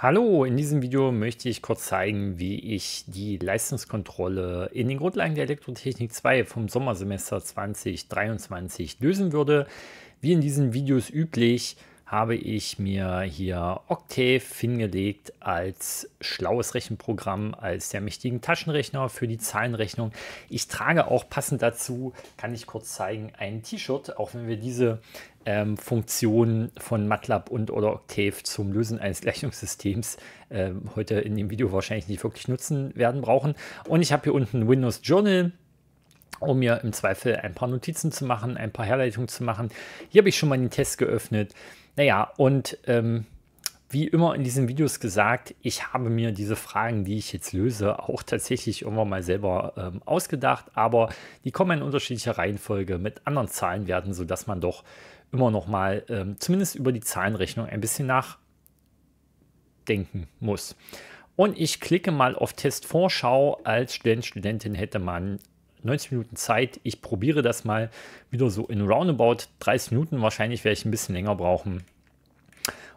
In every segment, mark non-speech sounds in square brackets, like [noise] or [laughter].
Hallo, in diesem Video möchte ich kurz zeigen, wie ich die Leistungskontrolle in den Grundlagen der Elektrotechnik 2 vom Sommersemester 2023 lösen würde. Wie in diesen Videos üblich habe ich mir hier Octave hingelegt als schlaues Rechenprogramm, als sehr mächtigen Taschenrechner für die Zahlenrechnung. Ich trage auch passend dazu, kann ich kurz zeigen, ein T-Shirt, auch wenn wir diese ähm, Funktion von MATLAB und oder Octave zum Lösen eines [laughs] Gleichungssystems äh, heute in dem Video wahrscheinlich nicht wirklich nutzen werden brauchen. Und ich habe hier unten Windows Journal um mir im Zweifel ein paar Notizen zu machen, ein paar Herleitungen zu machen. Hier habe ich schon mal den Test geöffnet. Naja, und ähm, wie immer in diesen Videos gesagt, ich habe mir diese Fragen, die ich jetzt löse, auch tatsächlich irgendwann mal selber ähm, ausgedacht, aber die kommen in unterschiedlicher Reihenfolge mit anderen Zahlenwerten, sodass man doch immer noch mal ähm, zumindest über die Zahlenrechnung ein bisschen nachdenken muss. Und ich klicke mal auf Testvorschau. Als Student, Studentin hätte man 90 Minuten Zeit. Ich probiere das mal wieder so in roundabout 30 Minuten. Wahrscheinlich werde ich ein bisschen länger brauchen.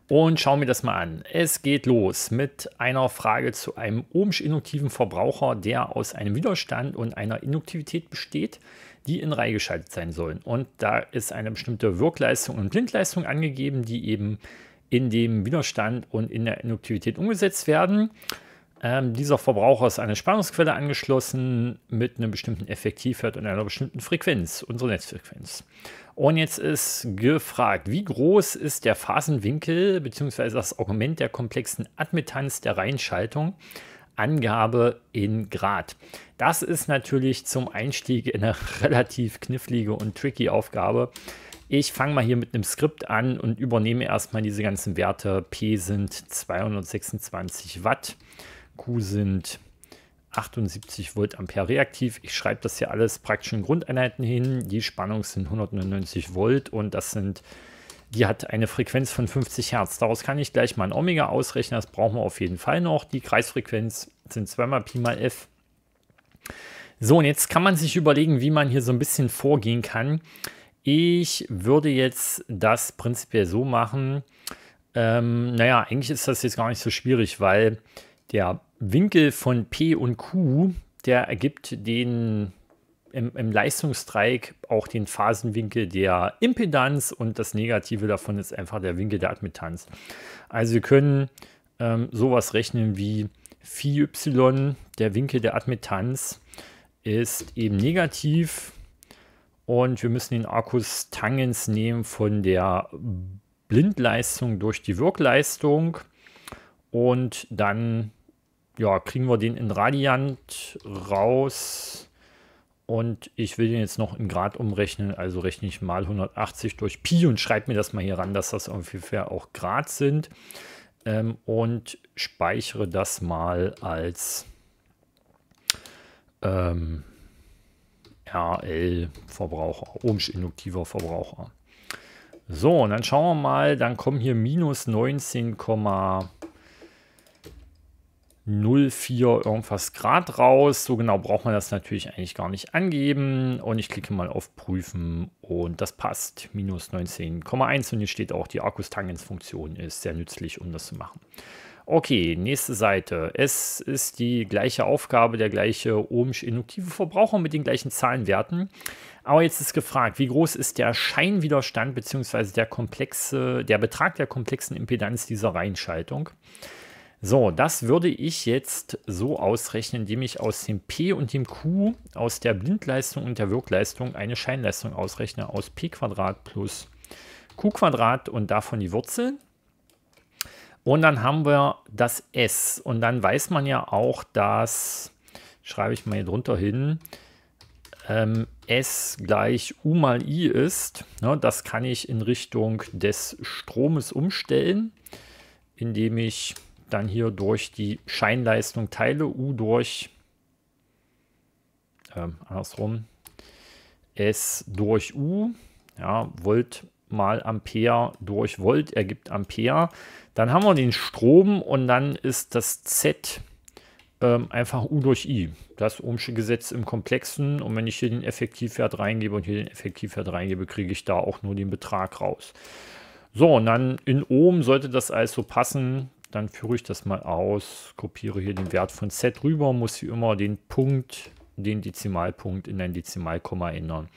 Und schauen wir das mal an. Es geht los mit einer Frage zu einem ohmsch induktiven Verbraucher, der aus einem Widerstand und einer Induktivität besteht, die in Reihe geschaltet sein sollen. Und da ist eine bestimmte Wirkleistung und Blindleistung angegeben, die eben in dem Widerstand und in der Induktivität umgesetzt werden. Ähm, dieser Verbraucher ist eine Spannungsquelle angeschlossen mit einem bestimmten Effektivwert und einer bestimmten Frequenz, unsere Netzfrequenz. Und jetzt ist gefragt, wie groß ist der Phasenwinkel bzw. das Argument der komplexen Admittanz der Reihenschaltung? Angabe in Grad. Das ist natürlich zum Einstieg eine [laughs] relativ knifflige und tricky Aufgabe. Ich fange mal hier mit einem Skript an und übernehme erstmal diese ganzen Werte. P sind 226 Watt. Akku sind 78 Volt Ampere reaktiv. Ich schreibe das hier alles praktisch in Grundeinheiten hin. Die Spannung sind 199 Volt und das sind, die hat eine Frequenz von 50 Hertz. Daraus kann ich gleich mal ein Omega ausrechnen. Das brauchen wir auf jeden Fall noch. Die Kreisfrequenz sind zweimal Pi mal F. So, und jetzt kann man sich überlegen, wie man hier so ein bisschen vorgehen kann. Ich würde jetzt das prinzipiell so machen. Ähm, naja, eigentlich ist das jetzt gar nicht so schwierig, weil der Winkel von P und Q, der ergibt den im, im Leistungsdreieck auch den Phasenwinkel der Impedanz und das Negative davon ist einfach der Winkel der Admittanz. Also wir können ähm, sowas rechnen wie phi y, der Winkel der Admittanz, ist eben negativ und wir müssen den Arcus Tangens nehmen von der Blindleistung durch die Wirkleistung und dann ja, kriegen wir den in Radiant raus. Und ich will den jetzt noch in Grad umrechnen, also rechne ich mal 180 durch Pi und schreibe mir das mal hier ran, dass das ungefähr auch Grad sind. Ähm, und speichere das mal als ähm, RL-Verbraucher, ohmisch-induktiver Verbraucher. So, und dann schauen wir mal, dann kommen hier minus 19,5 04 irgendwas Grad raus. So genau braucht man das natürlich eigentlich gar nicht angeben. Und ich klicke mal auf Prüfen und das passt. Minus 19,1 und hier steht auch, die Tangens funktion ist sehr nützlich, um das zu machen. Okay, nächste Seite. Es ist die gleiche Aufgabe, der gleiche ohmisch induktive Verbraucher mit den gleichen Zahlenwerten. Aber jetzt ist gefragt, wie groß ist der Scheinwiderstand bzw. Der, der Betrag der komplexen Impedanz dieser Reinschaltung? So, das würde ich jetzt so ausrechnen, indem ich aus dem P und dem Q, aus der Blindleistung und der Wirkleistung eine Scheinleistung ausrechne, aus P Quadrat plus Q Quadrat und davon die Wurzel. Und dann haben wir das S. Und dann weiß man ja auch, dass, schreibe ich mal hier drunter hin, ähm, S gleich U mal I ist. Ne, das kann ich in Richtung des Stromes umstellen, indem ich dann hier durch die Scheinleistung teile, U durch, ähm, andersrum, S durch U, ja, Volt mal Ampere durch Volt ergibt Ampere. Dann haben wir den Strom und dann ist das Z ähm, einfach U durch I. Das Ohmsche Gesetz im Komplexen. Und wenn ich hier den Effektivwert reingebe und hier den Effektivwert reingebe, kriege ich da auch nur den Betrag raus. So, und dann in Ohm sollte das also passen dann führe ich das mal aus, kopiere hier den Wert von z rüber, muss wie immer den Punkt, den Dezimalpunkt in ein Dezimalkomma ändern.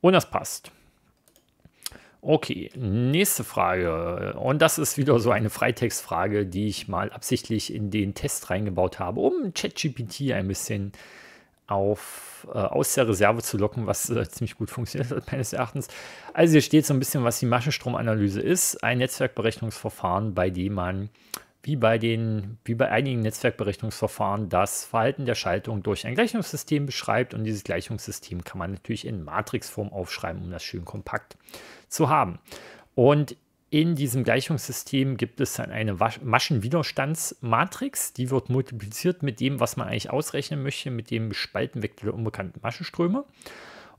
Und das passt. Okay, nächste Frage. Und das ist wieder so eine Freitextfrage, die ich mal absichtlich in den Test reingebaut habe, um ChatGPT ein bisschen auf, äh, aus der Reserve zu locken, was äh, ziemlich gut funktioniert hat, meines Erachtens. Also hier steht so ein bisschen, was die Maschenstromanalyse ist. Ein Netzwerkberechnungsverfahren, bei dem man wie bei, den, wie bei einigen Netzwerkberechnungsverfahren das Verhalten der Schaltung durch ein Gleichungssystem beschreibt. Und dieses Gleichungssystem kann man natürlich in Matrixform aufschreiben, um das schön kompakt zu haben. Und in diesem Gleichungssystem gibt es dann eine Maschenwiderstandsmatrix. Die wird multipliziert mit dem, was man eigentlich ausrechnen möchte, mit dem Spaltenvektor der unbekannten Maschenströme.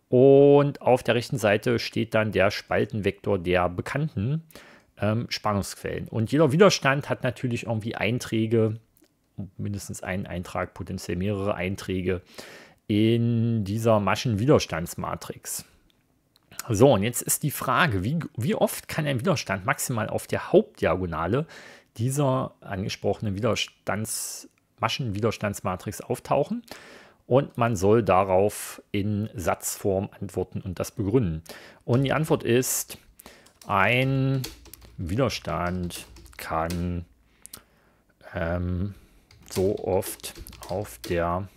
Und auf der rechten Seite steht dann der Spaltenvektor der bekannten. Maschenströme ähm, Spannungsquellen. Und jeder Widerstand hat natürlich irgendwie Einträge, mindestens einen Eintrag, potenziell mehrere Einträge in dieser Maschenwiderstandsmatrix. So, und jetzt ist die Frage, wie, wie oft kann ein Widerstand maximal auf der Hauptdiagonale dieser angesprochenen Widerstands, Maschenwiderstandsmatrix auftauchen? Und man soll darauf in Satzform antworten und das begründen. Und die Antwort ist ein Widerstand kann ähm, so oft auf der,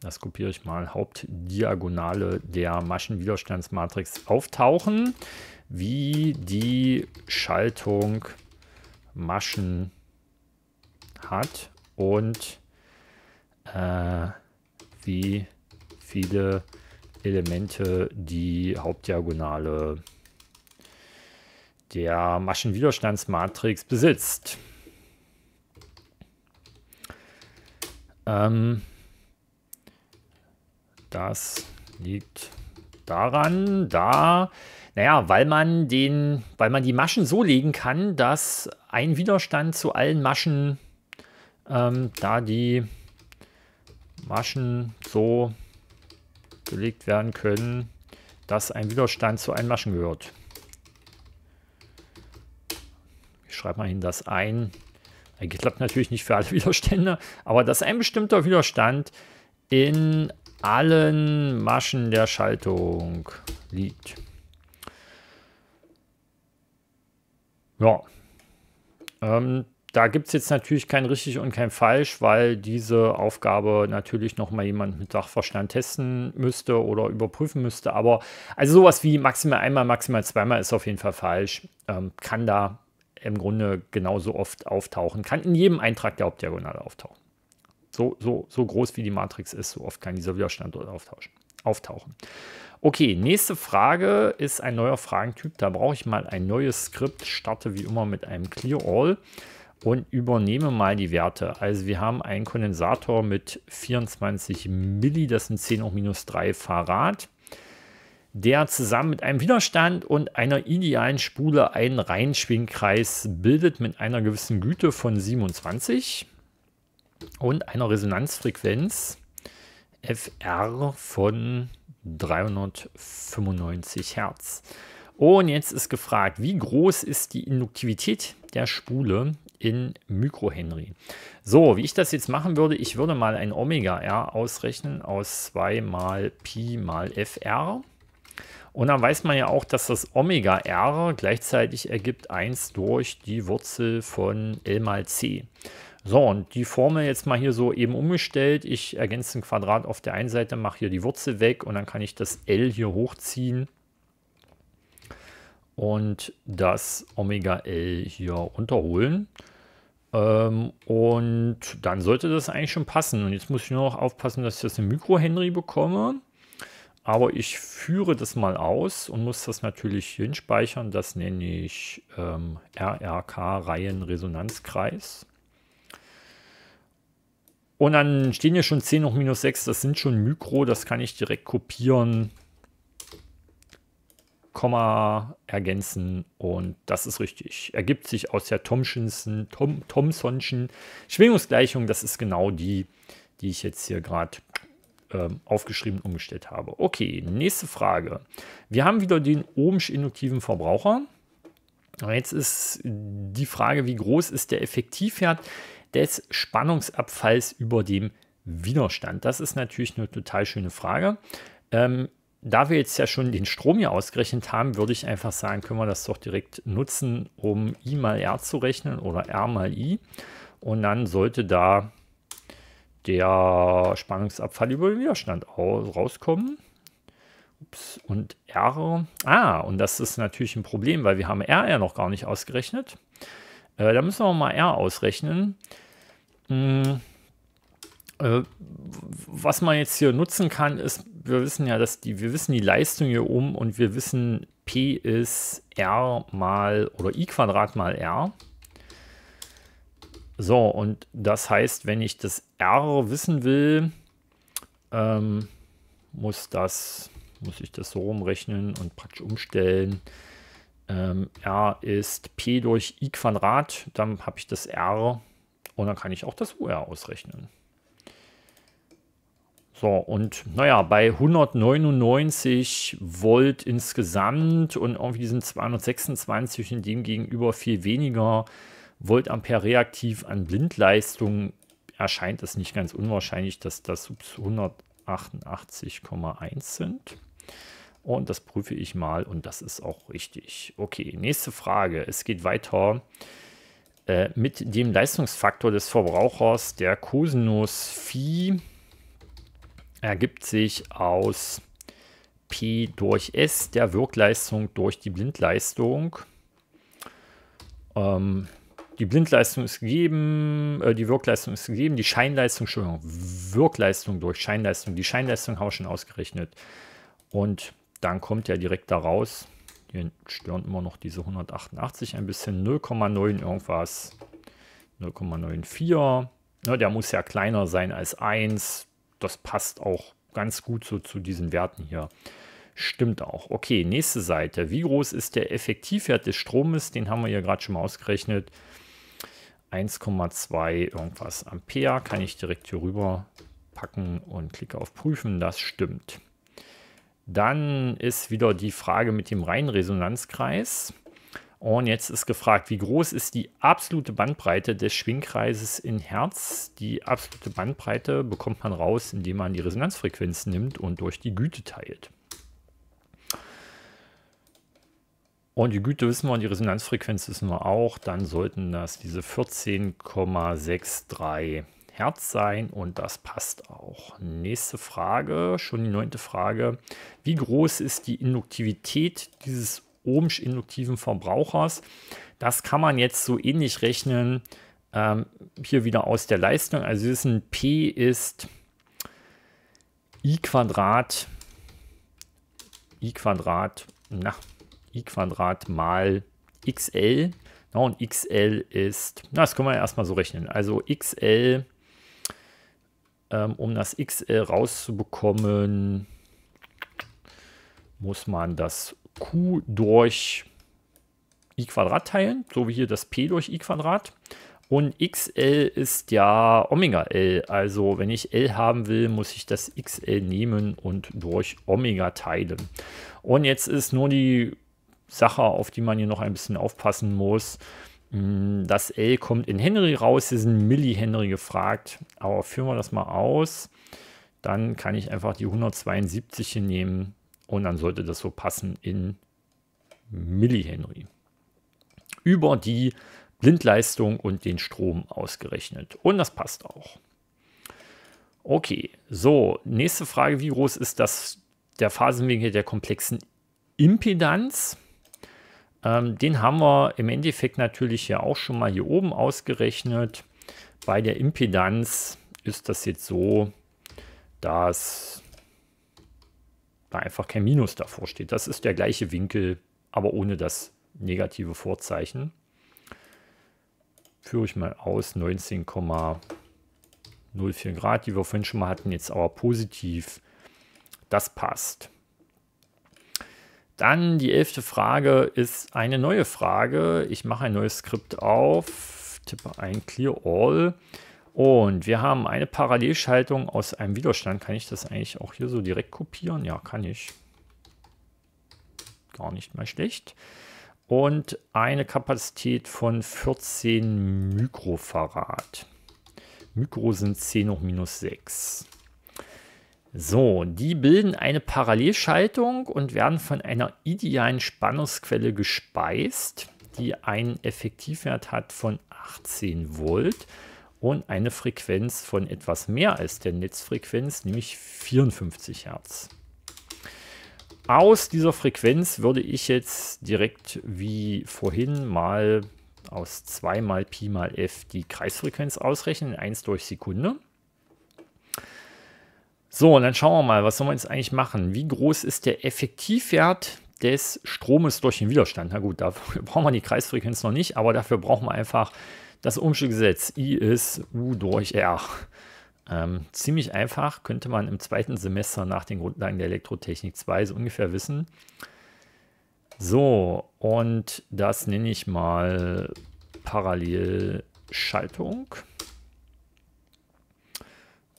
das kopiere ich mal, Hauptdiagonale der Maschenwiderstandsmatrix auftauchen, wie die Schaltung Maschen hat und äh, wie viele Elemente die Hauptdiagonale hat der Maschenwiderstandsmatrix besitzt. Ähm, das liegt daran, da, naja, weil man den, weil man die Maschen so legen kann, dass ein Widerstand zu allen Maschen, ähm, da die Maschen so gelegt werden können, dass ein Widerstand zu allen Maschen gehört. schreibe mal hin, dass ein, eigentlich klappt natürlich nicht für alle [laughs] Widerstände, aber dass ein bestimmter Widerstand in allen Maschen der Schaltung liegt. Ja, ähm, da gibt es jetzt natürlich kein richtig und kein falsch, weil diese Aufgabe natürlich nochmal jemand mit Sachverstand testen müsste oder überprüfen müsste. Aber also sowas wie maximal einmal, maximal zweimal ist auf jeden Fall falsch. Ähm, kann da im Grunde genauso oft auftauchen, kann in jedem Eintrag der Hauptdiagonale auftauchen. So, so, so groß wie die Matrix ist, so oft kann dieser Widerstand auftauchen. auftauchen. Okay, nächste Frage ist ein neuer Fragentyp. Da brauche ich mal ein neues Skript. Starte wie immer mit einem Clear All und übernehme mal die Werte. Also wir haben einen Kondensator mit 24 Milli, das sind 10 hoch minus 3 Farad der zusammen mit einem Widerstand und einer idealen Spule einen Reihenschwingkreis bildet mit einer gewissen Güte von 27 und einer Resonanzfrequenz FR von 395 Hertz. Und jetzt ist gefragt, wie groß ist die Induktivität der Spule in Mikrohenry? So, wie ich das jetzt machen würde, ich würde mal ein Omega R ausrechnen aus 2 mal Pi mal FR. Und dann weiß man ja auch, dass das Omega-R gleichzeitig ergibt 1 durch die Wurzel von L mal C. So, und die Formel jetzt mal hier so eben umgestellt. Ich ergänze ein Quadrat auf der einen Seite, mache hier die Wurzel weg und dann kann ich das L hier hochziehen und das Omega L hier runterholen. Ähm, und dann sollte das eigentlich schon passen. Und jetzt muss ich nur noch aufpassen, dass ich das in Mikrohenry bekomme. Aber ich führe das mal aus und muss das natürlich hinspeichern. Das nenne ich ähm, RRK-Reihenresonanzkreis. Und dann stehen hier schon 10 hoch minus 6. Das sind schon Mikro. Das kann ich direkt kopieren. Komma ergänzen und das ist richtig. Ergibt sich aus der Thomsonschen Tom, Schwingungsgleichung. Das ist genau die, die ich jetzt hier gerade ähm, aufgeschrieben und umgestellt habe. Okay, nächste Frage. Wir haben wieder den ohmisch-induktiven Verbraucher. Jetzt ist die Frage, wie groß ist der Effektivwert des Spannungsabfalls über dem Widerstand? Das ist natürlich eine total schöne Frage. Ähm, da wir jetzt ja schon den Strom hier ausgerechnet haben, würde ich einfach sagen, können wir das doch direkt nutzen, um I mal R zu rechnen oder R mal I. Und dann sollte da der Spannungsabfall über den Widerstand rauskommen. Ups, und R. Ah, und das ist natürlich ein Problem, weil wir haben R ja noch gar nicht ausgerechnet. Äh, da müssen wir mal R ausrechnen. Hm, äh, was man jetzt hier nutzen kann, ist, wir wissen ja, dass die, wir wissen die Leistung hier oben und wir wissen, P ist R mal oder I Quadrat mal R. So, und das heißt, wenn ich das R wissen will, ähm, muss das, muss ich das so rumrechnen und praktisch umstellen. Ähm, R ist P durch I Quadrat, dann habe ich das R und dann kann ich auch das UR ausrechnen. So, und naja, bei 199 Volt insgesamt und irgendwie sind 226 in dem gegenüber viel weniger Voltampere reaktiv an Blindleistung erscheint es nicht ganz unwahrscheinlich, dass das 188,1 sind. Und das prüfe ich mal und das ist auch richtig. Okay, nächste Frage. Es geht weiter äh, mit dem Leistungsfaktor des Verbrauchers. Der Cosinus Phi ergibt sich aus P durch S der Wirkleistung durch die Blindleistung. Ähm, die Blindleistung ist gegeben, äh, die Wirkleistung ist gegeben, die Scheinleistung, Entschuldigung, Wirkleistung durch Scheinleistung, die Scheinleistung habe ich schon ausgerechnet. Und dann kommt ja direkt daraus, raus, hier stören immer noch diese 188 ein bisschen, 0,9 irgendwas, 0,94. Ne, der muss ja kleiner sein als 1. Das passt auch ganz gut so zu diesen Werten hier. Stimmt auch. Okay, nächste Seite. Wie groß ist der Effektivwert des Stromes? Den haben wir hier gerade schon mal ausgerechnet. 1,2 irgendwas Ampere kann ich direkt hier rüber packen und klicke auf Prüfen. Das stimmt. Dann ist wieder die Frage mit dem reinen Resonanzkreis. Und jetzt ist gefragt, wie groß ist die absolute Bandbreite des Schwingkreises in Hertz? Die absolute Bandbreite bekommt man raus, indem man die Resonanzfrequenz nimmt und durch die Güte teilt. Oh, und die Güte wissen wir und die Resonanzfrequenz wissen wir auch. Dann sollten das diese 14,63 Hertz sein und das passt auch. Nächste Frage, schon die neunte Frage. Wie groß ist die Induktivität dieses ohmsch induktiven Verbrauchers? Das kann man jetzt so ähnlich rechnen. Ähm, hier wieder aus der Leistung. Also Sie wissen, P ist I Quadrat, I Quadrat, na, i Quadrat mal xl. Ja, und xl ist, na, das können wir ja erstmal so rechnen. Also xl, ähm, um das xl rauszubekommen, muss man das q durch i Quadrat teilen, so wie hier das p durch i Quadrat. Und xl ist ja Omega L. Also wenn ich L haben will, muss ich das xl nehmen und durch Omega teilen. Und jetzt ist nur die Sache, auf die man hier noch ein bisschen aufpassen muss. Mm, das L kommt in Henry raus, hier sind Milli-Henry gefragt. Aber führen wir das mal aus. Dann kann ich einfach die 172 hier nehmen und dann sollte das so passen in Milli-Henry. Über die Blindleistung und den Strom ausgerechnet. Und das passt auch. Okay, so, nächste Frage, wie groß ist das der Phasenwinkel der komplexen Impedanz? Ähm, den haben wir im Endeffekt natürlich ja auch schon mal hier oben ausgerechnet. Bei der Impedanz ist das jetzt so, dass da einfach kein Minus davor steht. Das ist der gleiche Winkel, aber ohne das negative Vorzeichen. Führe ich mal aus, 19,04 Grad, die wir vorhin schon mal hatten, jetzt aber positiv. Das passt. Dann die elfte Frage ist eine neue Frage. Ich mache ein neues Skript auf, tippe ein Clear All. Und wir haben eine Parallelschaltung aus einem Widerstand. Kann ich das eigentlich auch hier so direkt kopieren? Ja, kann ich. Gar nicht mal schlecht. Und eine Kapazität von 14 Mikrofarad. Mikro sind 10 hoch minus 6. So, die bilden eine Parallelschaltung und werden von einer idealen Spannungsquelle gespeist, die einen Effektivwert hat von 18 Volt und eine Frequenz von etwas mehr als der Netzfrequenz, nämlich 54 Hertz. Aus dieser Frequenz würde ich jetzt direkt wie vorhin mal aus 2 mal Pi mal F die Kreisfrequenz ausrechnen, 1 durch Sekunde. So, und dann schauen wir mal, was sollen wir jetzt eigentlich machen? Wie groß ist der Effektivwert des Stromes durch den Widerstand? Na gut, dafür [laughs] brauchen wir die Kreisfrequenz noch nicht, aber dafür brauchen wir einfach das Ohmsche I ist U durch R. Ähm, ziemlich einfach, könnte man im zweiten Semester nach den Grundlagen der Elektrotechnik 2 so ungefähr wissen. So, und das nenne ich mal Parallelschaltung.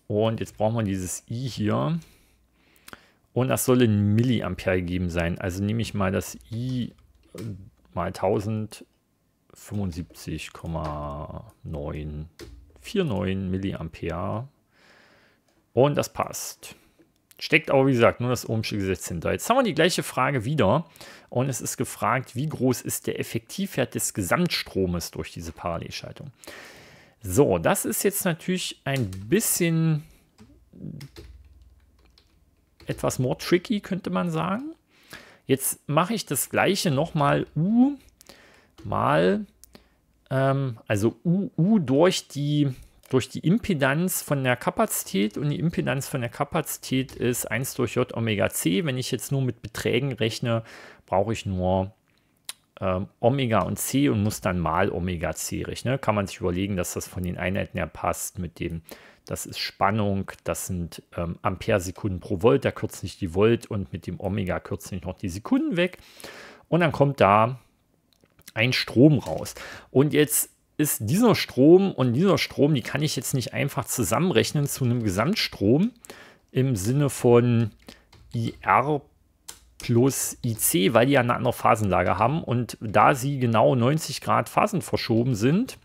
Und jetzt brauchen wir dieses I hier. Und das soll in Milliampere gegeben sein. Also nehme ich mal das I äh, mal 1075,949 Milliampere. Und das passt. Steckt aber, wie gesagt, nur das ohmsche Gesetz hinter. Jetzt haben wir die gleiche Frage wieder. Und es ist gefragt, wie groß ist der Effektivwert des Gesamtstromes durch diese Parallelschaltung. So, das ist jetzt natürlich ein bisschen etwas more tricky, könnte man sagen. Jetzt mache ich das gleiche nochmal U mal, ähm, also U, U durch die durch die Impedanz von der Kapazität und die Impedanz von der Kapazität ist 1 durch J Omega C. Wenn ich jetzt nur mit Beträgen rechne, brauche ich nur ähm, Omega und C und muss dann mal Omega C rechnen. Ne? Kann man sich überlegen, dass das von den Einheiten her passt mit dem, das ist Spannung, das sind ähm, Ampere-Sekunden pro Volt, da kürze ich die Volt und mit dem Omega kürze ich noch die Sekunden weg. Und dann kommt da ein Strom raus. Und jetzt ist dieser Strom und dieser Strom, die kann ich jetzt nicht einfach zusammenrechnen zu einem Gesamtstrom im Sinne von IR plus IC, weil die ja eine andere Phasenlage haben. Und da sie genau 90 Grad Phasen verschoben sind,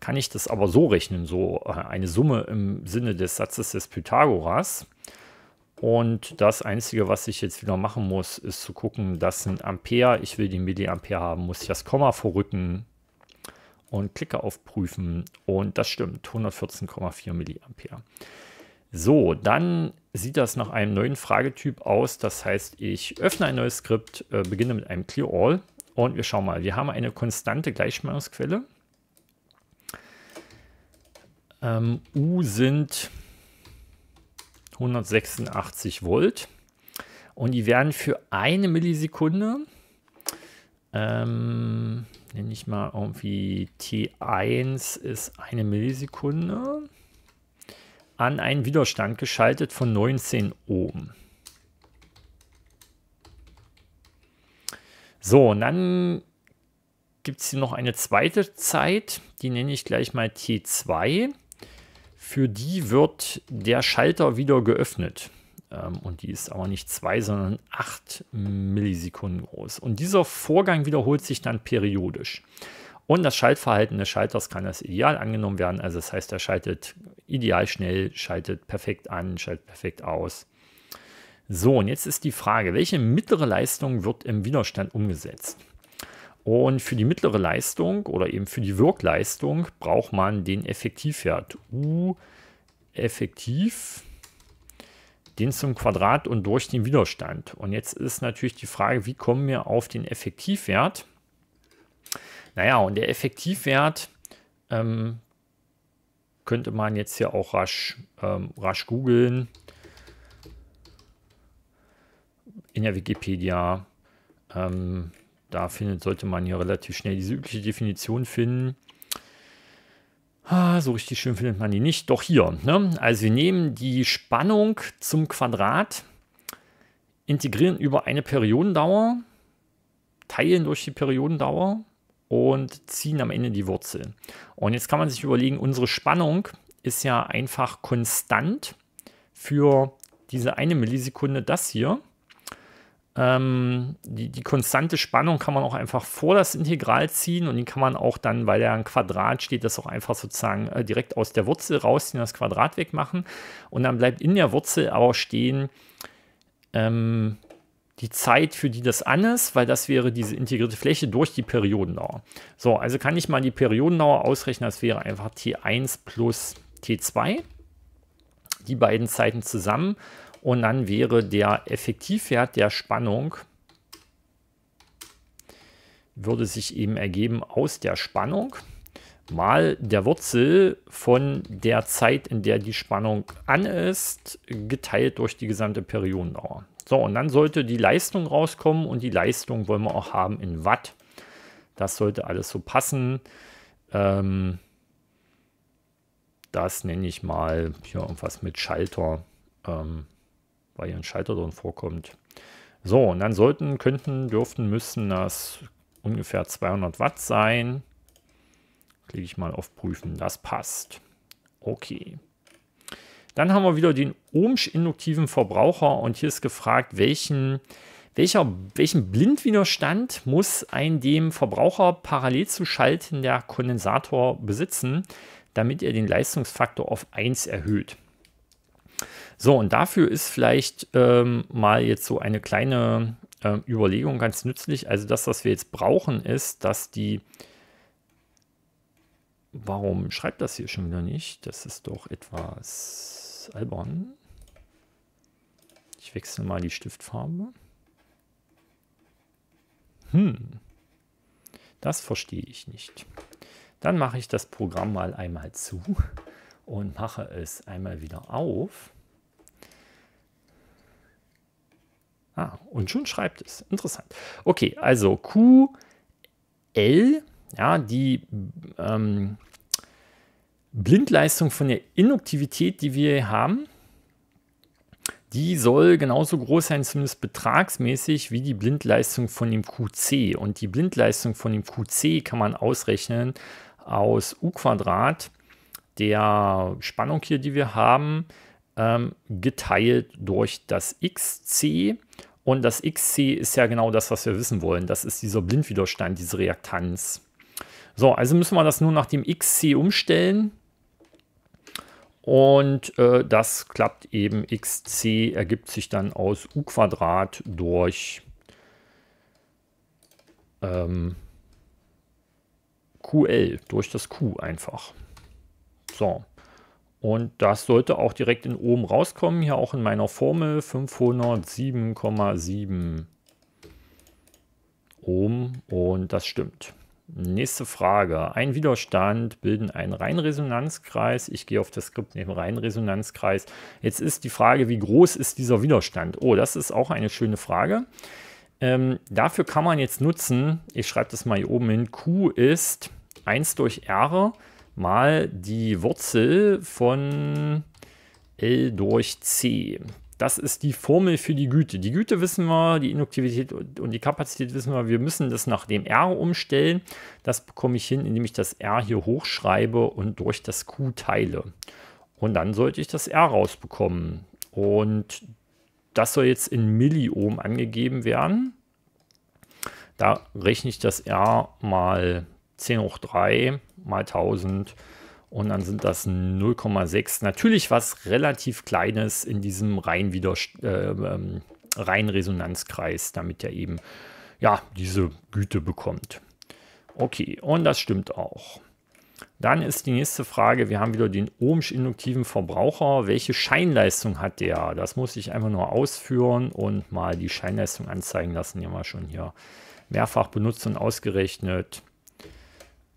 kann ich das aber so rechnen, so äh, eine Summe im Sinne des Satzes des Pythagoras. Und das Einzige, was ich jetzt wieder machen muss, ist zu gucken, das sind Ampere. Ich will die Milliampere haben, muss ich das Komma vorrücken und klicke auf Prüfen. Und das stimmt, 114,4 Milliampere. So, dann sieht das nach einem neuen Fragetyp aus. Das heißt, ich öffne ein neues Skript, äh, beginne mit einem Clear All und wir schauen mal. Wir haben eine konstante Gleichspannungsquelle. Ähm, U sind 186 Volt und die werden für eine Millisekunde, ähm, nenne ich mal irgendwie T1 ist eine Millisekunde an einen Widerstand geschaltet von 19 Ohm. So, und dann gibt es hier noch eine zweite Zeit, die nenne ich gleich mal T2. Für die wird der Schalter wieder geöffnet. Ähm, und die ist aber nicht 2, sondern 8 Millisekunden groß. Und dieser Vorgang wiederholt sich dann periodisch. Und das Schaltverhalten des Schalters kann als ideal angenommen werden. Also das heißt, er schaltet ideal schnell, schaltet perfekt an, schaltet perfekt aus. So, und jetzt ist die Frage, welche mittlere Leistung wird im Widerstand umgesetzt? Und für die mittlere Leistung oder eben für die Wirkleistung braucht man den Effektivwert U effektiv, den zum Quadrat und durch den Widerstand. Und jetzt ist natürlich die Frage, wie kommen wir auf den Effektivwert? Naja, und der Effektivwert ähm, könnte man jetzt hier auch rasch, ähm, rasch googeln. In der Wikipedia. Ähm, da findet, sollte man hier relativ schnell diese übliche Definition finden. Ah, so richtig schön findet man die nicht. Doch hier. Ne? Also wir nehmen die Spannung zum Quadrat, integrieren über eine Periodendauer, teilen durch die Periodendauer und ziehen am Ende die Wurzel. Und jetzt kann man sich überlegen, unsere Spannung ist ja einfach konstant für diese eine Millisekunde das hier. Ähm, die, die konstante Spannung kann man auch einfach vor das Integral ziehen und die kann man auch dann, weil er ein Quadrat steht, das auch einfach sozusagen äh, direkt aus der Wurzel rausziehen, das Quadrat wegmachen und dann bleibt in der Wurzel aber stehen ähm, die Zeit, für die das an ist, weil das wäre diese integrierte Fläche durch die Periodendauer. So, also kann ich mal die Periodendauer ausrechnen, das wäre einfach T1 plus T2, die beiden Zeiten zusammen und dann wäre der Effektivwert der Spannung würde sich eben ergeben aus der Spannung mal der Wurzel von der Zeit, in der die Spannung an ist, geteilt durch die gesamte Periodendauer. So, und dann sollte die Leistung rauskommen und die Leistung wollen wir auch haben in Watt. Das sollte alles so passen. Ähm, das nenne ich mal hier irgendwas mit Schalter, ähm, weil hier ein Schalter drin vorkommt. So, und dann sollten, könnten, dürften, müssen das ungefähr 200 Watt sein. Klicke ich mal auf Prüfen, das passt. Okay. Dann haben wir wieder den Ohmsch-induktiven Verbraucher und hier ist gefragt, welchen, welcher, welchen Blindwiderstand muss ein dem Verbraucher parallel zu schalten der Kondensator besitzen, damit er den Leistungsfaktor auf 1 erhöht. So, und dafür ist vielleicht ähm, mal jetzt so eine kleine äh, Überlegung ganz nützlich. Also das, was wir jetzt brauchen, ist, dass die Warum schreibt das hier schon wieder nicht? Das ist doch etwas albern. Ich wechsle mal die Stiftfarbe. Hm, das verstehe ich nicht. Dann mache ich das Programm mal einmal zu und mache es einmal wieder auf. Ah, und schon schreibt es. Interessant. Okay, also QL ja, die ähm, Blindleistung von der Induktivität, die wir haben, die soll genauso groß sein, zumindest betragsmäßig, wie die Blindleistung von dem QC. Und die Blindleistung von dem QC kann man ausrechnen aus U Quadrat, der Spannung hier, die wir haben, ähm, geteilt durch das XC. Und das XC ist ja genau das, was wir wissen wollen. Das ist dieser Blindwiderstand, diese Reaktanz. So, also müssen wir das nur nach dem XC umstellen. Und äh, das klappt eben. XC ergibt sich dann aus U Quadrat durch ähm, QL, durch das Q einfach. So. Und das sollte auch direkt in oben rauskommen. Hier auch in meiner Formel 507,7 Ohm. Und das stimmt. Nächste Frage. Ein Widerstand bilden einen Reinresonanzkreis. Ich gehe auf das Skript neben Reinresonanzkreis. Jetzt ist die Frage, wie groß ist dieser Widerstand? Oh, das ist auch eine schöne Frage. Ähm, dafür kann man jetzt nutzen, ich schreibe das mal hier oben hin, Q ist 1 durch R mal die Wurzel von L durch C. Das ist die Formel für die Güte. Die Güte wissen wir, die Induktivität und die Kapazität wissen wir. Wir müssen das nach dem R umstellen. Das bekomme ich hin, indem ich das R hier hochschreibe und durch das Q teile. Und dann sollte ich das R rausbekommen. Und das soll jetzt in Milliohm angegeben werden. Da rechne ich das R mal 10 hoch 3 mal 1000 und dann sind das 0,6. Natürlich was relativ Kleines in diesem rein, äh, rein Resonanzkreis, damit er eben ja, diese Güte bekommt. Okay, und das stimmt auch. Dann ist die nächste Frage, wir haben wieder den ohmsch induktiven Verbraucher. Welche Scheinleistung hat der? Das muss ich einfach nur ausführen und mal die Scheinleistung anzeigen lassen. Die haben wir schon hier mehrfach benutzt und ausgerechnet.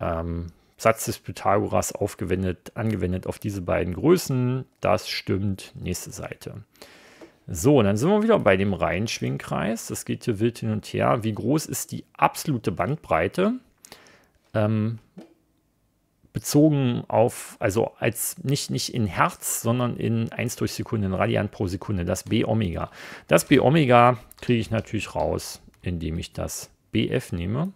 Ähm, Satz des Pythagoras aufgewendet, angewendet auf diese beiden Größen. Das stimmt. Nächste Seite. So, dann sind wir wieder bei dem Reihenschwingkreis. Das geht hier wild hin und her. Wie groß ist die absolute Bandbreite? Ähm, bezogen auf, also als nicht, nicht in Hertz, sondern in 1 durch Sekunde, in Radian pro Sekunde, das B Omega. Das B Omega kriege ich natürlich raus, indem ich das BF nehme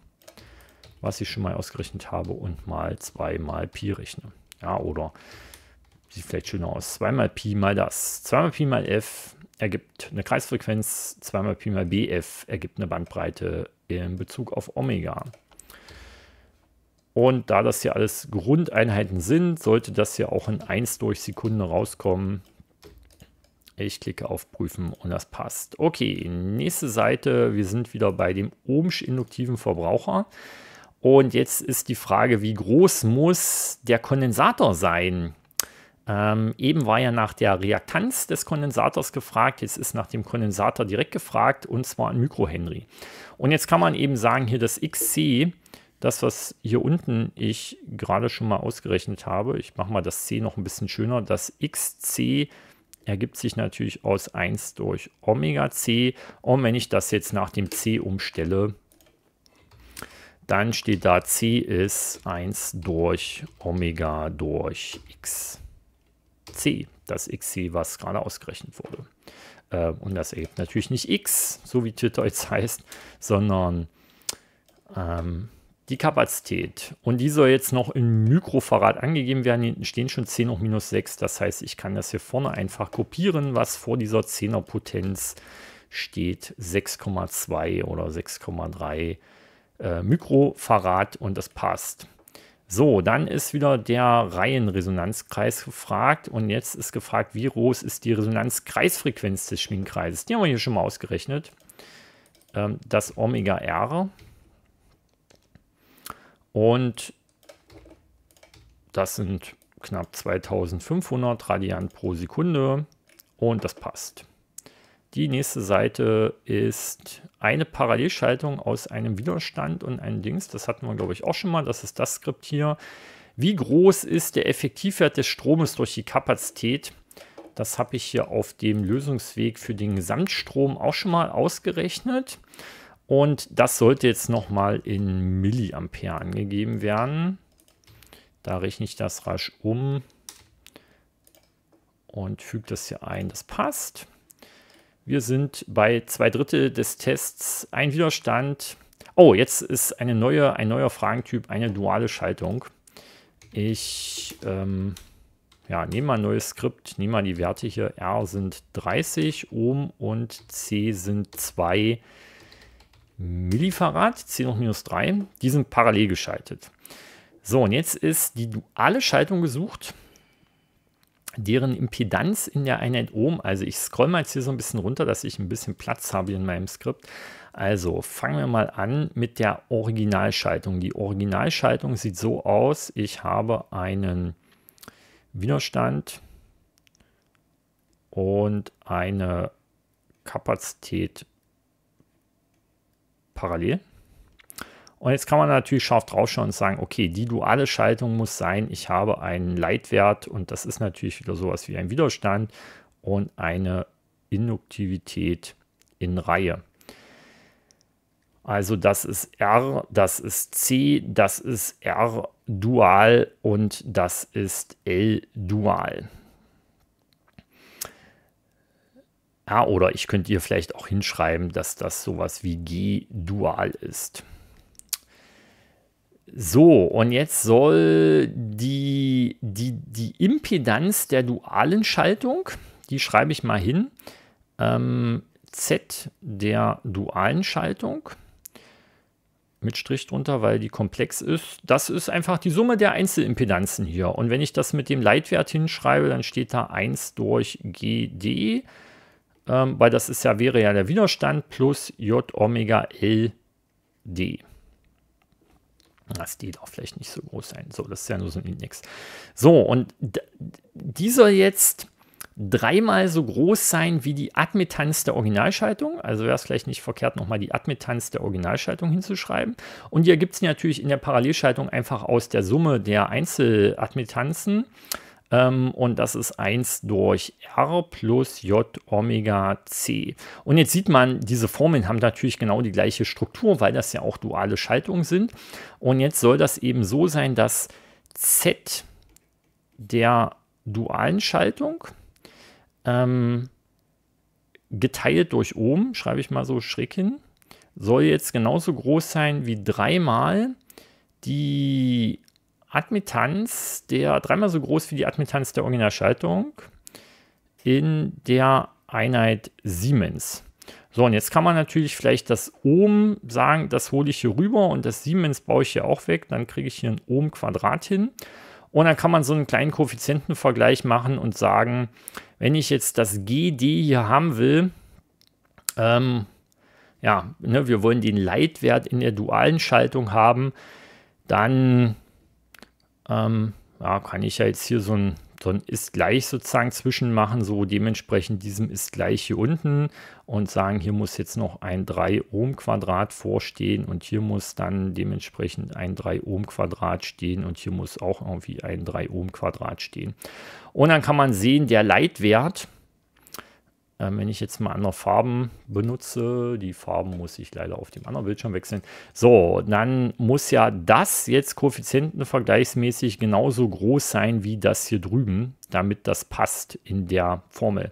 was ich schon mal ausgerechnet habe, und mal 2 mal Pi rechne. Ja, oder sieht vielleicht schöner aus. 2 mal Pi mal das. 2 mal Pi mal f ergibt eine Kreisfrequenz. 2 mal Pi mal bf ergibt eine Bandbreite in Bezug auf Omega. Und da das hier alles Grundeinheiten sind, sollte das hier auch in 1 durch Sekunde rauskommen. Ich klicke auf Prüfen und das passt. Okay, nächste Seite. Wir sind wieder bei dem Ohmsch induktiven Verbraucher. Und jetzt ist die Frage, wie groß muss der Kondensator sein? Ähm, eben war ja nach der Reaktanz des Kondensators gefragt, jetzt ist nach dem Kondensator direkt gefragt und zwar in Mikrohenry. Und jetzt kann man eben sagen, hier das XC, das was hier unten ich gerade schon mal ausgerechnet habe, ich mache mal das C noch ein bisschen schöner, das XC ergibt sich natürlich aus 1 durch Omega C und wenn ich das jetzt nach dem C umstelle, dann steht da C ist 1 durch Omega durch X. C, das XC, was gerade ausgerechnet wurde. Äh, und das ergibt natürlich nicht X, so wie Twitter jetzt [laughs] heißt, sondern ähm, die Kapazität. Und die soll jetzt noch in Mikrofarad angegeben werden. Hinten stehen schon 10 hoch minus 6. Das heißt, ich kann das hier vorne einfach kopieren, was vor dieser 10er Potenz steht. 6,2 oder 6,3 äh, Mikrofarad und das passt. So, dann ist wieder der Reihenresonanzkreis gefragt und jetzt ist gefragt, wie groß ist die Resonanzkreisfrequenz des Schwingkreises. Die haben wir hier schon mal ausgerechnet. Ähm, das Omega R. Und das sind knapp 2500 Radiant pro Sekunde und das passt. Die nächste Seite ist eine Parallelschaltung aus einem Widerstand und einem Dings. Das hatten wir, glaube ich, auch schon mal. Das ist das Skript hier. Wie groß ist der Effektivwert des Stromes durch die Kapazität? Das habe ich hier auf dem Lösungsweg für den Gesamtstrom auch schon mal ausgerechnet. Und das sollte jetzt nochmal in Milliampere angegeben werden. Da rechne ich das rasch um und füge das hier ein. Das passt. Wir sind bei zwei Drittel des Tests. Ein Widerstand. Oh, jetzt ist eine neue, ein neuer Fragentyp, eine duale Schaltung. Ich ähm, ja, nehme mal ein neues Skript, nehme mal die Werte hier. R sind 30 Ohm und C sind 2 Millifarad, C noch minus 3. Die sind parallel geschaltet. So, und jetzt ist die duale Schaltung gesucht deren Impedanz in der Einheit Ohm, also ich scroll mal jetzt hier so ein bisschen runter, dass ich ein bisschen Platz habe in meinem Skript. Also fangen wir mal an mit der Originalschaltung. Die Originalschaltung sieht so aus, ich habe einen Widerstand und eine Kapazität parallel. Und jetzt kann man natürlich scharf draufschauen und sagen, okay, die duale Schaltung muss sein, ich habe einen Leitwert und das ist natürlich wieder sowas wie ein Widerstand und eine Induktivität in Reihe. Also das ist R, das ist C, das ist R dual und das ist L dual. Ja, oder ich könnte ihr vielleicht auch hinschreiben, dass das sowas wie G dual ist. So, und jetzt soll die, die, die Impedanz der dualen Schaltung, die schreibe ich mal hin, ähm, Z der dualen Schaltung mit Strich drunter, weil die komplex ist. Das ist einfach die Summe der Einzelimpedanzen hier. Und wenn ich das mit dem Leitwert hinschreibe, dann steht da 1 durch GD, ähm, weil das ist ja, wäre ja der Widerstand plus J Omega LD. Das die darf vielleicht nicht so groß sein. So, das ist ja nur so ein Index. So, und die soll jetzt dreimal so groß sein wie die Admittanz der Originalschaltung. Also wäre es vielleicht nicht verkehrt, nochmal die Admittanz der Originalschaltung hinzuschreiben. Und die ergibt es natürlich in der Parallelschaltung einfach aus der Summe der Einzeladmittanzen. Äh, ähm, und das ist 1 durch R plus J Omega C. Und jetzt sieht man, diese Formeln haben natürlich genau die gleiche Struktur, weil das ja auch duale Schaltungen sind. Und jetzt soll das eben so sein, dass Z der dualen Schaltung ähm, geteilt durch oben, schreibe ich mal so schräg hin, soll jetzt genauso groß sein wie dreimal die Admittanz, der dreimal so groß wie die Admittanz der Originalschaltung in der Einheit Siemens. So, und jetzt kann man natürlich vielleicht das Ohm sagen, das hole ich hier rüber und das Siemens baue ich hier auch weg, dann kriege ich hier ein Ohm-Quadrat hin. Und dann kann man so einen kleinen Koeffizientenvergleich machen und sagen, wenn ich jetzt das GD hier haben will, ähm, ja, ne, wir wollen den Leitwert in der dualen Schaltung haben, dann ähm, ja, kann ich ja jetzt hier so ein, so ein ist gleich sozusagen zwischen machen, so dementsprechend diesem ist gleich hier unten und sagen, hier muss jetzt noch ein 3 Ohm Quadrat vorstehen und hier muss dann dementsprechend ein 3 Ohm Quadrat stehen und hier muss auch irgendwie ein 3 Ohm Quadrat stehen. Und dann kann man sehen, der Leitwert, ähm, wenn ich jetzt mal andere Farben benutze, die Farben muss ich leider auf dem anderen Bildschirm wechseln. So, dann muss ja das jetzt koeffizientenvergleichsmäßig genauso groß sein wie das hier drüben, damit das passt in der Formel.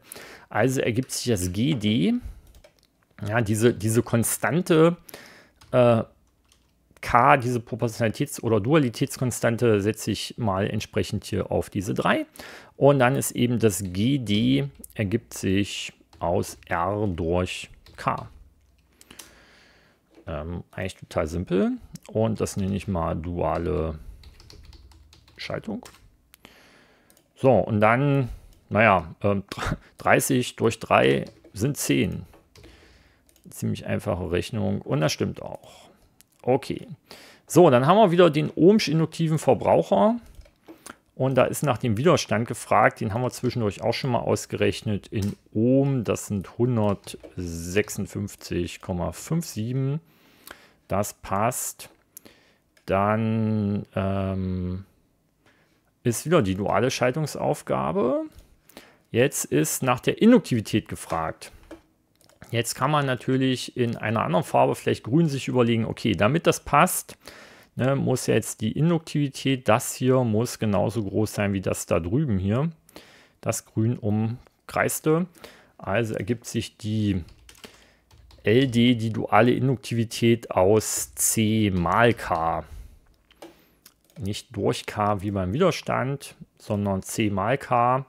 Also ergibt sich das GD, ja, diese, diese konstante äh, k, diese Proportionalitäts- oder Dualitätskonstante, setze ich mal entsprechend hier auf diese 3. Und dann ist eben das gd ergibt sich aus r durch k. Ähm, eigentlich total simpel. Und das nenne ich mal duale Schaltung. So, und dann, naja, ähm, 30 durch 3 sind 10. Ziemlich einfache Rechnung und das stimmt auch. Okay. So, dann haben wir wieder den Ohmsch-induktiven Verbraucher. Und da ist nach dem Widerstand gefragt. Den haben wir zwischendurch auch schon mal ausgerechnet in Ohm. Das sind 156,57. Das passt. Dann ähm, ist wieder die duale Schaltungsaufgabe. Jetzt ist nach der Induktivität gefragt. Jetzt kann man natürlich in einer anderen Farbe, vielleicht grün, sich überlegen, okay, damit das passt, ne, muss jetzt die Induktivität, das hier muss genauso groß sein wie das da drüben hier, das grün umkreiste. Also ergibt sich die LD, die duale Induktivität aus C mal K. Nicht durch K wie beim Widerstand, sondern C mal K.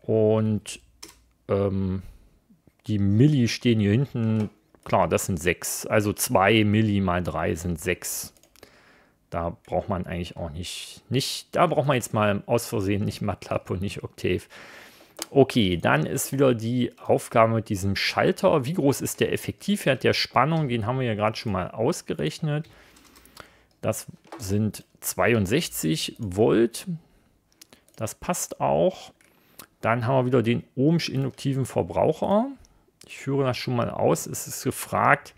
Und ähm, die Milli stehen hier hinten. Klar, das sind sechs. Also zwei Milli mal drei sind sechs. Da braucht man eigentlich auch nicht, nicht, da braucht man jetzt mal aus Versehen nicht MATLAB und nicht Octave. Okay, dann ist wieder die Aufgabe mit diesem Schalter. Wie groß ist der Effektivwert der Spannung? Den haben wir ja gerade schon mal ausgerechnet. Das sind 62 Volt. Das passt auch. Dann haben wir wieder den ohmsch induktiven Verbraucher ich führe das schon mal aus, es ist gefragt,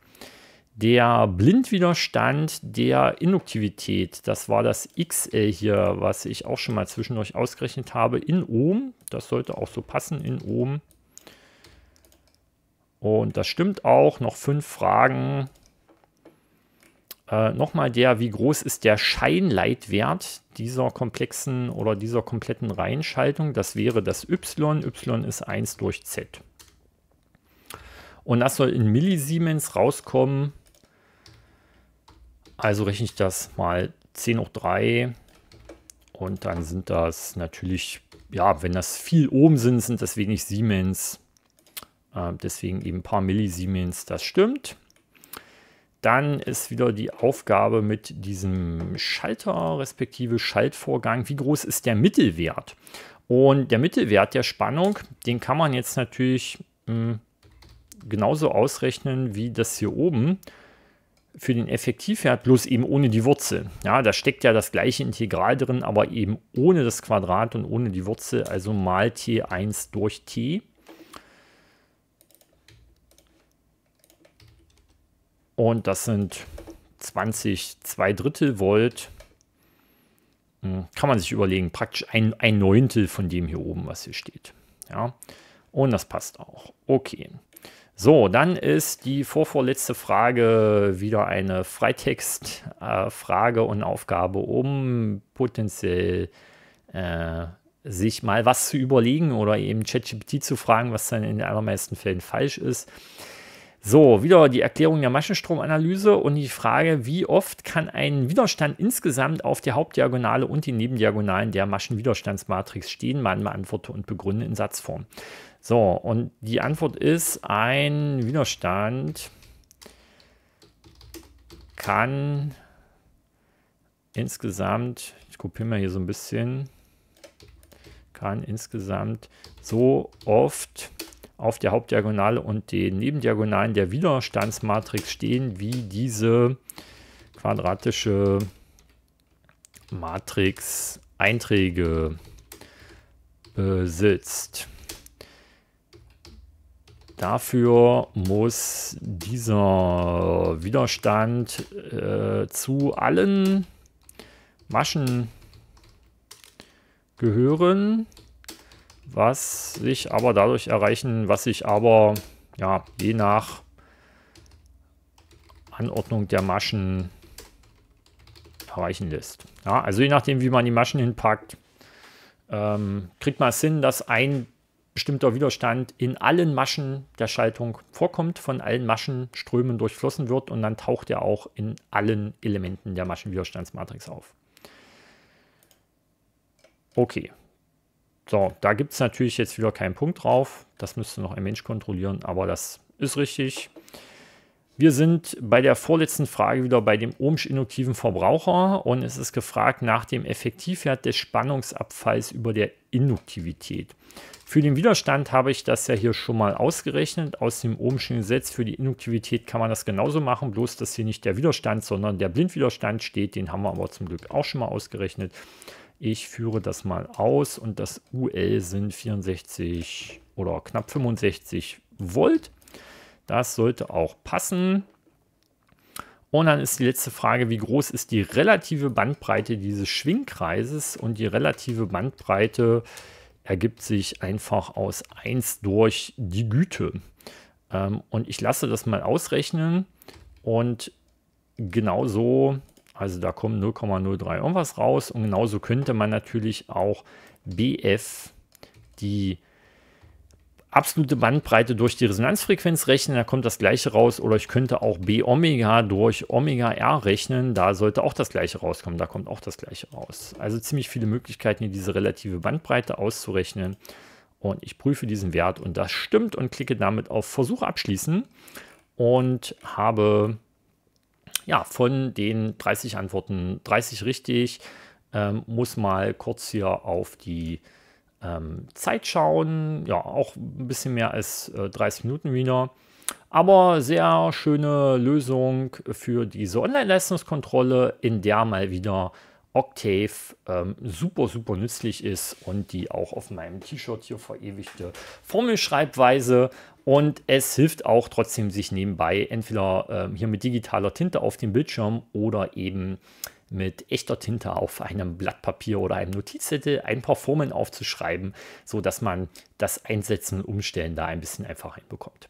der Blindwiderstand der Induktivität, das war das XL hier, was ich auch schon mal zwischendurch ausgerechnet habe, in Ohm. Das sollte auch so passen, in Ohm. Und das stimmt auch. Noch fünf Fragen. Äh, Nochmal der, wie groß ist der Scheinleitwert dieser komplexen oder dieser kompletten Reihenschaltung? Das wäre das Y. Y ist 1 durch Z. Und das soll in Millisiemens rauskommen. Also rechne ich das mal 10 hoch 3. Und dann sind das natürlich, ja, wenn das viel oben sind, sind das wenig Siemens. Äh, deswegen eben ein paar Millisiemens, das stimmt. Dann ist wieder die Aufgabe mit diesem Schalter respektive Schaltvorgang. Wie groß ist der Mittelwert? Und der Mittelwert der Spannung, den kann man jetzt natürlich mh, hm, genauso ausrechnen wie das hier oben für den Effektivwert, bloß eben ohne die Wurzel. Ja, da steckt ja das gleiche Integral drin, aber eben ohne das Quadrat und ohne die Wurzel, also mal t1 durch t. Und das sind 20, 2 Drittel Volt. Hm, kann man sich überlegen, praktisch ein, ein Neuntel von dem hier oben, was hier steht. Ja, und das passt auch. Okay. So, dann ist die vorvorletzte Frage wieder eine Freitextfrage äh, und Aufgabe, um potenziell äh, sich mal was zu überlegen oder eben ChatGPT zu fragen, was dann in den allermeisten Fällen falsch ist. So, wieder die Erklärung der Maschenstromanalyse und die Frage, wie oft kann ein Widerstand insgesamt auf der Hauptdiagonale und den Nebendiagonalen der Maschenwiderstandsmatrix stehen? Man beantworte und begründe in Satzform. So, und die Antwort ist, ein Widerstand kann insgesamt, ich kopiere mal hier so ein bisschen, kann insgesamt so oft auf der Hauptdiagonale und den Nebendiagonalen der Widerstandsmatrix stehen, wie diese quadratische Matrix Einträge besitzt. Dafür muss dieser Widerstand äh, zu allen Maschen gehören, was sich aber dadurch erreichen, was sich aber ja, je nach Anordnung der Maschen erreichen lässt. Ja, also je nachdem, wie man die Maschen hinpackt, ähm, kriegt man es hin, dass ein bestimmter Widerstand in allen Maschen der Schaltung vorkommt, von allen Maschenströmen durchflossen wird und dann taucht er auch in allen Elementen der Maschenwiderstandsmatrix auf. Okay. So, da gibt es natürlich jetzt wieder keinen Punkt drauf. Das müsste noch ein Mensch kontrollieren, aber das ist richtig. Wir sind bei der vorletzten Frage wieder bei dem Ohmsch-induktiven Verbraucher und es ist gefragt nach dem Effektivwert des Spannungsabfalls über der Induktivität. Für den Widerstand habe ich das ja hier schon mal ausgerechnet. Aus dem Ohmschen Gesetz für die Induktivität kann man das genauso machen, bloß dass hier nicht der Widerstand, sondern der Blindwiderstand steht. Den haben wir aber zum Glück auch schon mal ausgerechnet. Ich führe das mal aus und das UL sind 64 oder knapp 65 Volt. Das sollte auch passen. Und dann ist die letzte Frage, wie groß ist die relative Bandbreite dieses Schwingkreises? Und die relative Bandbreite ergibt sich einfach aus 1 durch die Güte. Ähm, und ich lasse das mal ausrechnen. Und genauso, also da kommen 0,03 irgendwas raus. Und genauso könnte man natürlich auch BF, die absolute Bandbreite durch die Resonanzfrequenz rechnen, da kommt das gleiche raus. Oder ich könnte auch B Omega durch Omega R rechnen, da sollte auch das gleiche rauskommen, da kommt auch das gleiche raus. Also ziemlich viele Möglichkeiten, hier diese relative Bandbreite auszurechnen. Und ich prüfe diesen Wert und das stimmt und klicke damit auf Versuch abschließen und habe ja von den 30 Antworten 30 richtig. Ähm, muss mal kurz hier auf die ähm, Zeit schauen, ja, auch ein bisschen mehr als äh, 30 Minuten wieder. Aber sehr schöne Lösung für diese Online-Leistungskontrolle, in der mal wieder Octave ähm, super, super nützlich ist und die auch auf meinem T-Shirt hier verewigte Formelschreibweise. Und es hilft auch trotzdem, sich nebenbei entweder ähm, hier mit digitaler Tinte auf dem Bildschirm oder eben mit echter Tinte auf einem Blatt Papier oder einem Notizzettel ein paar Formeln aufzuschreiben, sodass man das Einsetzen und Umstellen da ein bisschen einfacher hinbekommt.